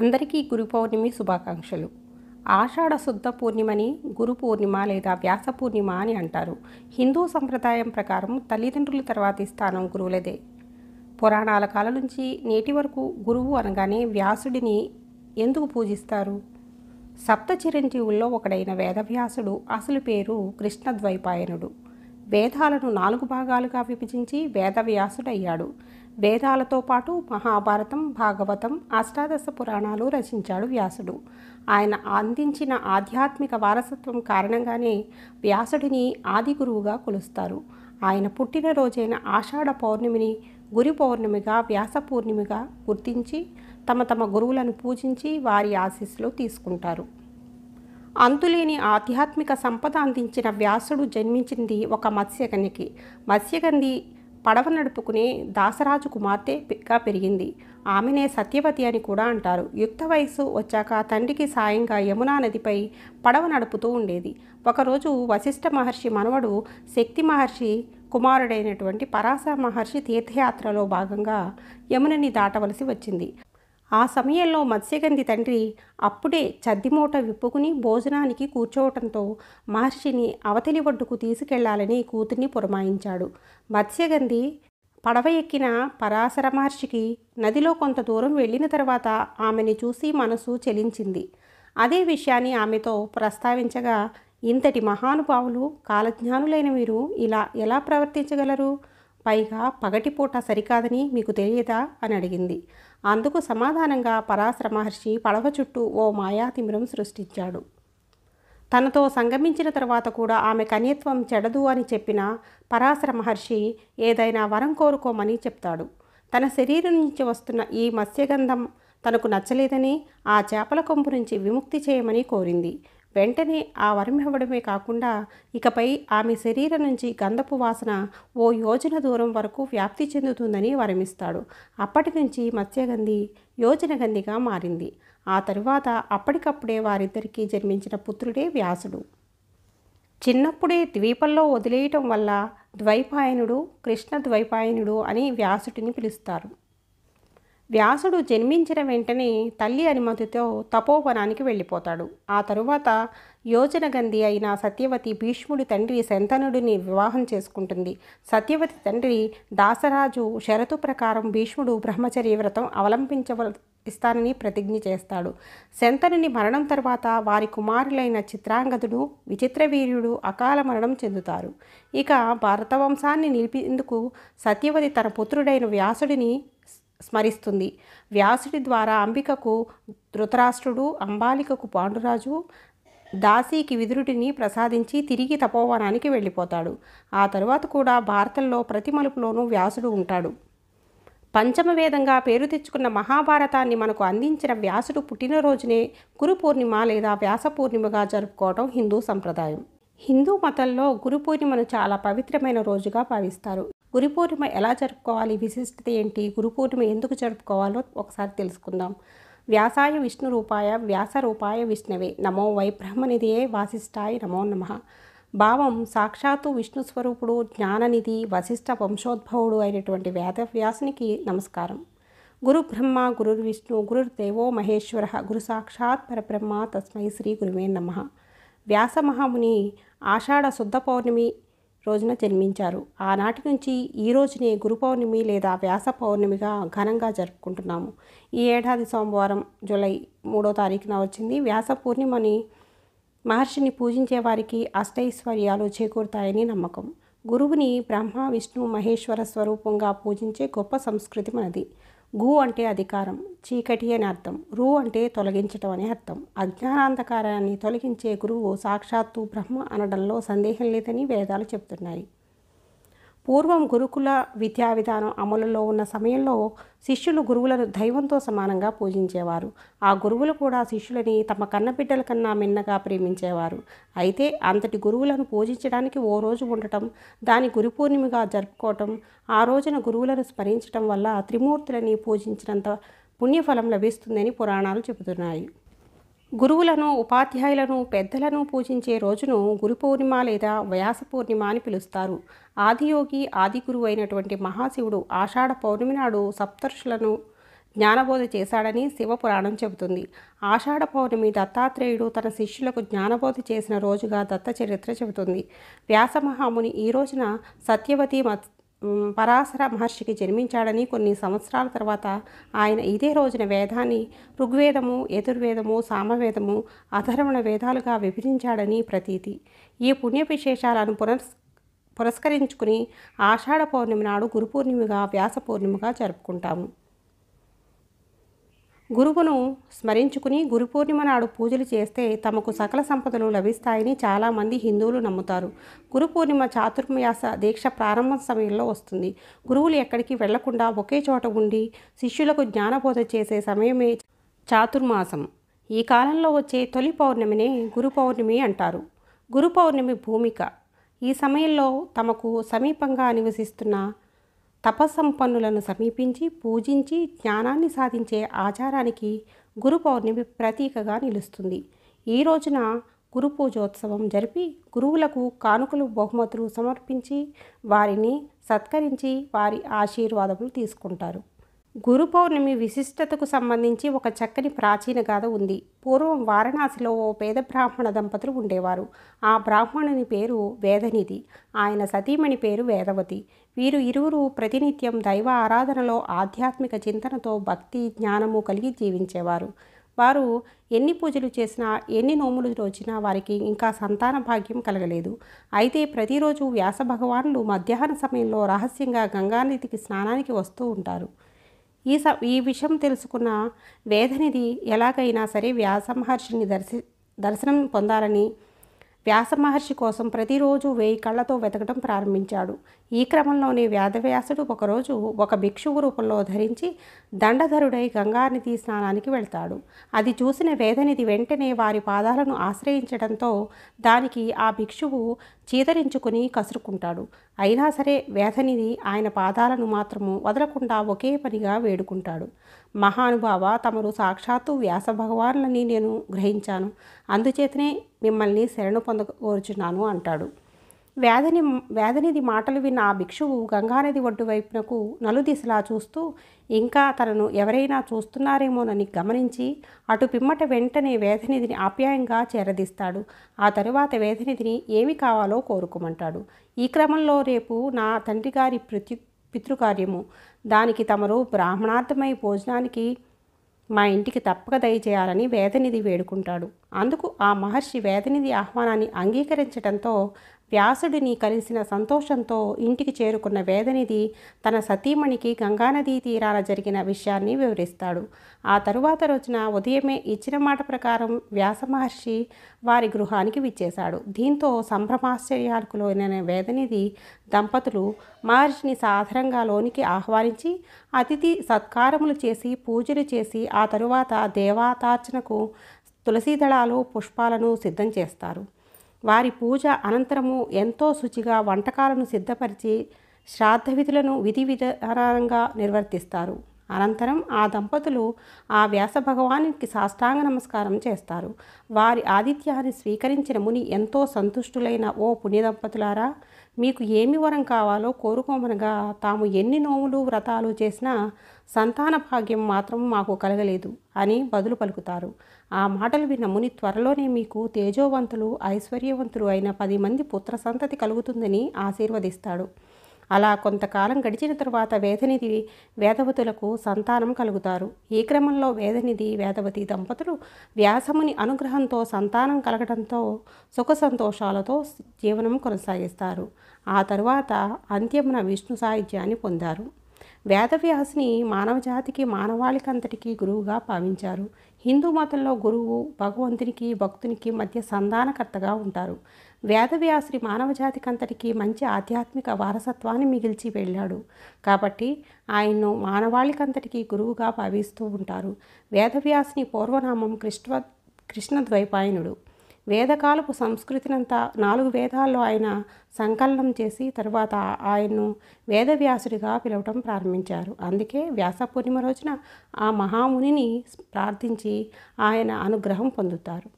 అందరికీ గురు పౌర్ణమి శుభాకాంక్షలు ఆషాఢ శుద్ధ పూర్ణిమని గురు పూర్ణిమ లేదా వ్యాస పూర్ణిమ అని అంటారు హిందూ సంప్రదాయం ప్రకారం తల్లిదండ్రుల తర్వాతి స్థానం గురువులదే పురాణాల కాలం నుంచి నేటి వరకు గురువు అనగానే వ్యాసుడిని ఎందుకు పూజిస్తారు సప్త చిరంజీవుల్లో ఒకడైన వేదవ్యాసుడు అసలు పేరు కృష్ణద్వైపాయనుడు వేదాలను నాలుగు భాగాలుగా విభజించి వేదవ్యాసుడయ్యాడు వేదాలతో పాటు మహాభారతం భాగవతం అష్టాదశ పురాణాలు రచించాడు వ్యాసుడు ఆయన అందించిన ఆధ్యాత్మిక వారసత్వం కారణంగానే వ్యాసుడిని ఆది గురువుగా కొలుస్తారు ఆయన పుట్టినరోజైన ఆషాఢ పౌర్ణమిని గురి పౌర్ణమిగా వ్యాస పూర్ణిమిగా గుర్తించి తమ తమ గురువులను పూజించి వారి ఆశీస్సులు తీసుకుంటారు అంతులేని ఆధ్యాత్మిక సంపద అందించిన వ్యాసుడు జన్మించింది ఒక మత్స్యగనికి మత్స్యగంధి పడవ నడుపుకునే దాసరాజు కుమార్తె పిక్గా పెరిగింది ఆమెనే సత్యవతి అని కూడా అంటారు యుక్త వయసు వచ్చాక తండ్రికి సాయంగా యమునా నదిపై పడవ నడుపుతూ ఉండేది ఒకరోజు వశిష్ఠ మహర్షి మనవడు శక్తి మహర్షి కుమారుడైనటువంటి పరాశ మహర్షి తీర్థయాత్రలో భాగంగా యమునని దాటవలసి వచ్చింది ఆ సమయంలో మత్స్యగంధి తండ్రి అప్పుడే చద్దిమూట విప్పుకుని భోజనానికి కూర్చోవటంతో మహర్షిని అవతలి ఒడ్డుకు తీసుకెళ్లాలని కూతుర్ని పురమాయించాడు మత్స్యగంధి పడవ ఎక్కిన పరాశర మహర్షికి నదిలో కొంత దూరం వెళ్ళిన తర్వాత ఆమెని చూసి మనసు చెలించింది అదే విషయాన్ని ఆమెతో ప్రస్తావించగా ఇంతటి మహానుభావులు కాలజ్ఞానులైన మీరు ఇలా ఎలా ప్రవర్తించగలరు పైగా పగటిపూట సరికాదని మీకు తెలియదా అని అడిగింది అందుకు సమాధానంగా పరాశర మహర్షి పడవ చుట్టూ ఓ మాయాతిమిరం సృష్టించాడు తనతో సంగమించిన తర్వాత కూడా ఆమె కన్యత్వం చెడదు అని చెప్పిన పరాశర మహర్షి ఏదైనా వరం కోరుకోమని చెప్తాడు తన శరీరం నుంచి వస్తున్న ఈ మత్స్యగంధం తనకు నచ్చలేదని ఆ చేపల కొంపు నుంచి విముక్తి చేయమని కోరింది వెంటనే ఆ వరం ఇవ్వడమే కాకుండా ఇకపై ఆమె శరీరం నుంచి గంధపు వాసన ఓ యోజన దూరం వరకు వ్యాప్తి చెందుతుందని వరమిస్తాడు అప్పటి నుంచి మత్స్యగంధి యోజనగంధిగా మారింది ఆ తరువాత అప్పటికప్పుడే వారిద్దరికీ జన్మించిన పుత్రుడే వ్యాసుడు చిన్నప్పుడే ద్వీపంలో వదిలేయటం వల్ల ద్వైపాయనుడు కృష్ణ ద్వైపాయనుడు అని వ్యాసుడిని పిలుస్తారు వ్యాసుడు జన్మించిన వెంటనే తల్లి అనుమతితో తపోవనానికి వెళ్ళిపోతాడు ఆ తరువాత యోజనగంధి అయిన సత్యవతి భీష్ముడి తండ్రి శంతనుడిని వివాహం చేసుకుంటుంది సత్యవతి తండ్రి దాసరాజు షరతు ప్రకారం భీష్ముడు బ్రహ్మచర్య వ్రతం అవలంబించవ ఇస్తానని ప్రతిజ్ఞ చేస్తాడు శంతనుని మరణం తర్వాత వారి కుమారులైన చిత్రాంగదుడు విచిత్రవీర్యుడు అకాల మరణం చెందుతారు ఇక భారతవంశాన్ని నిలిపేందుకు సత్యవతి తన పుత్రుడైన వ్యాసుడిని స్మరిస్తుంది వ్యాసుడి ద్వారా అంబికకు ధృతరాష్ట్రుడు అంబాలికకు పాండురాజు దాసీకి విదురుడిని ప్రసాదించి తిరిగి తపోవనానికి వెళ్ళిపోతాడు ఆ తరువాత కూడా భారతంలో ప్రతి మలుపులోనూ వ్యాసుడు ఉంటాడు పంచమవేదంగా పేరు తెచ్చుకున్న మహాభారతాన్ని మనకు అందించిన వ్యాసుడు పుట్టినరోజునే గురు పూర్ణిమ లేదా వ్యాస పూర్ణిమగా జరుపుకోవడం హిందూ సంప్రదాయం హిందూ మతంలో గురు పూర్ణిమను చాలా పవిత్రమైన రోజుగా భావిస్తారు గురు పూర్ణిమ ఎలా జరుపుకోవాలి విశిష్టత ఏంటి గురు పూర్ణిమ ఎందుకు జరుపుకోవాలో ఒకసారి తెలుసుకుందాం వ్యాసాయ విష్ణు రూపాయ వ్యాస రూపాయ విష్ణవే నమో వై బ్రహ్మనిధియే వాసిష్టాయ నమో నమ భావం సాక్షాత్తు విష్ణు స్వరూపుడు జ్ఞాననిధి వశిష్ఠ వంశోద్భవుడు అయినటువంటి వేదవ్యాసునికి నమస్కారం గురు బ్రహ్మ గురుర్ విష్ణు గురుర్ దేవో మహేశ్వర గురు సాక్షాత్ పరబ్రహ్మ తస్మై శ్రీ గురువే నమ వ్యాసమహాముని ఆషాఢ శుద్ధ పౌర్ణమి రోజున జన్మించారు ఆనాటి నుంచి ఈ రోజునే గురు పౌర్ణమి లేదా వ్యాస పౌర్ణమిగా ఘనంగా జరుపుకుంటున్నాము ఈ ఏడాది సోమవారం జూలై మూడో తారీఖున వచ్చింది వ్యాస పూర్ణిమని మహర్షిని పూజించే వారికి అష్టైశ్వర్యాలు చేకూరుతాయని నమ్మకం గురువుని బ్రహ్మ విష్ణు మహేశ్వర స్వరూపంగా పూజించే గొప్ప సంస్కృతి మనది గు అంటే అధికారం చీకటి అని అర్థం రు అంటే తొలగించటం అని అర్థం అజ్ఞానాంధకారాన్ని తొలగించే గురువు సాక్షాత్తు బ్రహ్మ అనడంలో సందేహం లేదని వేదాలు చెబుతున్నాయి పూర్వం గురుకుల విద్యా విధానం అమలులో ఉన్న సమయంలో శిష్యులు గురువులను దైవంతో సమానంగా పూజించేవారు ఆ గురువులు కూడా శిష్యులని తమ కన్నబిడ్డల కన్నా మిన్నగా ప్రేమించేవారు అయితే అంతటి గురువులను పూజించడానికి ఓ రోజు ఉండటం దాని గురు పూర్ణిమగా జరుపుకోవటం ఆ రోజున గురువులను స్మరించడం వల్ల త్రిమూర్తులని పూజించినంత పుణ్యఫలం లభిస్తుందని పురాణాలు చెబుతున్నాయి గురువులను ఉపాధ్యాయులను పెద్దలను పూజించే రోజును గురు పౌర్ణిమ లేదా వ్యాస పూర్ణిమ అని పిలుస్తారు ఆదియోగి ఆది గురువు అయినటువంటి మహాశివుడు ఆషాఢ పౌర్ణమి నాడు సప్తర్షులను జ్ఞానబోధ చేశాడని శివపురాణం చెబుతుంది ఆషాఢ పౌర్ణమి దత్తాత్రేయుడు తన శిష్యులకు జ్ఞానబోధ చేసిన రోజుగా దత్త చరిత్ర చెబుతుంది వ్యాసమహాముని ఈ రోజున సత్యవతి పరాశర మహర్షికి జన్మించాడని కొన్ని సంవత్సరాల తర్వాత ఆయన ఇదే రోజున వేదాన్ని ఋగ్వేదము యజుర్వేదము సామవేదము అధర్వణ వేదాలుగా విభజించాడని ప్రతీతి ఈ పుణ్య విశేషాలను పునస్ పురస్కరించుకుని ఆషాఢ పౌర్ణమి నాడు గురు పూర్ణిమగా వ్యాస పూర్ణిమగా జరుపుకుంటాము గురువును స్మరించుకుని గురు పూర్ణిమ నాడు పూజలు చేస్తే తమకు సకల సంపదలు లభిస్తాయని చాలామంది హిందువులు నమ్ముతారు గురు పూర్ణిమ చాతుర్మాస దీక్ష ప్రారంభ సమయంలో వస్తుంది గురువులు ఎక్కడికి వెళ్లకుండా ఒకే చోట ఉండి శిష్యులకు జ్ఞానబోధ చేసే సమయమే చాతుర్మాసం ఈ కాలంలో వచ్చే తొలి పౌర్ణమినే గురు పౌర్ణమి అంటారు గురు పౌర్ణమి భూమిక ఈ సమయంలో తమకు సమీపంగా నివసిస్తున్న తపస్సంపన్నులను సమీపించి పూజించి జ్ఞానాన్ని సాధించే ఆచారానికి గురు పౌర్ణమి ప్రతీకగా నిలుస్తుంది ఈ రోజున గురు పూజోత్సవం జరిపి గురువులకు కానుకలు బహుమతులు సమర్పించి వారిని సత్కరించి వారి ఆశీర్వాదములు తీసుకుంటారు గురు పౌర్ణమి విశిష్టతకు సంబంధించి ఒక చక్కని ప్రాచీన గాథ ఉంది పూర్వం వారణాసిలో ఓ పేద బ్రాహ్మణ దంపతులు ఉండేవారు ఆ బ్రాహ్మణుని పేరు వేదనిధి ఆయన సతీమణి పేరు వేదవతి వీరు ఇరువురు ప్రతినిత్యం దైవ ఆరాధనలో ఆధ్యాత్మిక చింతనతో భక్తి జ్ఞానము కలిగి జీవించేవారు వారు ఎన్ని పూజలు చేసినా ఎన్ని నోములు వచ్చినా వారికి ఇంకా సంతాన భాగ్యం కలగలేదు అయితే ప్రతిరోజు వ్యాస భగవానులు మధ్యాహ్న సమయంలో రహస్యంగా గంగానిధికి స్నానానికి వస్తూ ఉంటారు ఈ స ఈ విషయం తెలుసుకున్న వేదనిధి ఎలాగైనా సరే వ్యాస మహర్షిని దర్శి దర్శనం పొందాలని వ్యాస మహర్షి కోసం ప్రతిరోజు వేయి కళ్ళతో వెతకడం ప్రారంభించాడు ఈ క్రమంలోనే వ్యాధవ్యాసుడు ఒకరోజు ఒక భిక్షువు రూపంలో ధరించి దండధరుడై గంగానిధి స్నానానికి వెళ్తాడు అది చూసిన వేదనిధి వెంటనే వారి పాదాలను ఆశ్రయించడంతో దానికి ఆ భిక్షువు చీదరించుకుని కసురుకుంటాడు అయినా సరే వేదనిధి ఆయన పాదాలను మాత్రము వదలకుండా ఒకే పనిగా వేడుకుంటాడు మహానుభావ తమరు సాక్షాత్తు వ్యాస భగవాన్లని నేను గ్రహించాను అందుచేతనే మిమ్మల్ని శరణు పొందగోరుచున్నాను అంటాడు వేదని వేదనిది మాటలు విన్న ఆ భిక్షువు గంగానది ఒడ్డు వైపునకు నలుదిశలా చూస్తూ ఇంకా తనను ఎవరైనా చూస్తున్నారేమోనని గమనించి అటు పిమ్మట వెంటనే వేదనిధిని ఆప్యాయంగా చేరదీస్తాడు ఆ తరువాత వేదనిధిని ఏమి కావాలో కోరుకోమంటాడు ఈ క్రమంలో రేపు నా తండ్రి గారి ప్రతి పితృకార్యము దానికి తమరు బ్రాహ్మణార్థమై భోజనానికి మా ఇంటికి తప్పక దయచేయాలని వేదనిధి వేడుకుంటాడు అందుకు ఆ మహర్షి వేదనిధి ఆహ్వానాన్ని అంగీకరించడంతో వ్యాసుడిని కలిసిన సంతోషంతో ఇంటికి చేరుకున్న వేదనిధి తన సతీమణికి గంగానదీ తీరాన జరిగిన విషయాన్ని వివరిస్తాడు ఆ తరువాత రోజున ఉదయమే ఇచ్చిన మాట ప్రకారం వ్యాసమహర్షి వారి గృహానికి విచ్చేశాడు దీంతో సంభ్రమాశ్చర్యాలకు లోనైన వేదనిధి దంపతులు మహర్షిని సాధారణంగా లోనికి ఆహ్వానించి అతిథి సత్కారములు చేసి పూజలు చేసి ఆ తరువాత దేవతార్చనకు తులసీదళాలు పుష్పాలను సిద్ధం చేస్తారు వారి పూజ అనంతరము ఎంతో శుచిగా వంటకాలను సిద్ధపరిచి శ్రాద్ధ విధులను విధి విధానంగా నిర్వర్తిస్తారు అనంతరం ఆ దంపతులు ఆ వ్యాస భగవానికి సాష్టాంగ నమస్కారం చేస్తారు వారి ఆతిథ్యాన్ని స్వీకరించిన ముని ఎంతో సంతుష్టులైన ఓ పుణ్యదంపతులారా మీకు ఏమి వరం కావాలో కోరుకోమనగా తాము ఎన్ని నోములు వ్రతాలు చేసినా సంతాన భాగ్యం మాత్రం మాకు కలగలేదు అని బదులు పలుకుతారు ఆ మాటలు విన్న ముని త్వరలోనే మీకు తేజోవంతులు ఐశ్వర్యవంతులు అయిన పది మంది పుత్ర సంతతి కలుగుతుందని ఆశీర్వదిస్తాడు అలా కొంతకాలం గడిచిన తరువాత వేదనిధి వేదవతులకు సంతానం కలుగుతారు ఈ క్రమంలో వేదనిధి వేదవతి దంపతులు వ్యాసముని అనుగ్రహంతో సంతానం కలగడంతో సుఖ సంతోషాలతో జీవనం కొనసాగిస్తారు ఆ తరువాత అంత్యమున విష్ణు సాహిత్యాన్ని పొందారు వేదవ్యాసిని మానవ జాతికి మానవాళికంతటికి గురువుగా భావించారు హిందూ మతంలో గురువు భగవంతునికి భక్తునికి మధ్య సంధానకర్తగా ఉంటారు వేదవ్యాసుని మానవ మంచి ఆధ్యాత్మిక వారసత్వాన్ని మిగిల్చి వెళ్ళాడు కాబట్టి ఆయన్ను మానవాళికంతటికి గురువుగా భావిస్తూ ఉంటారు వేదవ్యాసుని పూర్వనామం కృష్ణ కృష్ణద్వైపాయనుడు వేదకాలపు సంస్కృతినంతా నాలుగు వేదాల్లో ఆయన సంకలనం చేసి తర్వాత ఆయన్ను వేదవ్యాసుడిగా పిలవటం ప్రారంభించారు అందుకే వ్యాస పూర్ణిమ రోజున ఆ మహామునిని ప్రార్థించి ఆయన అనుగ్రహం పొందుతారు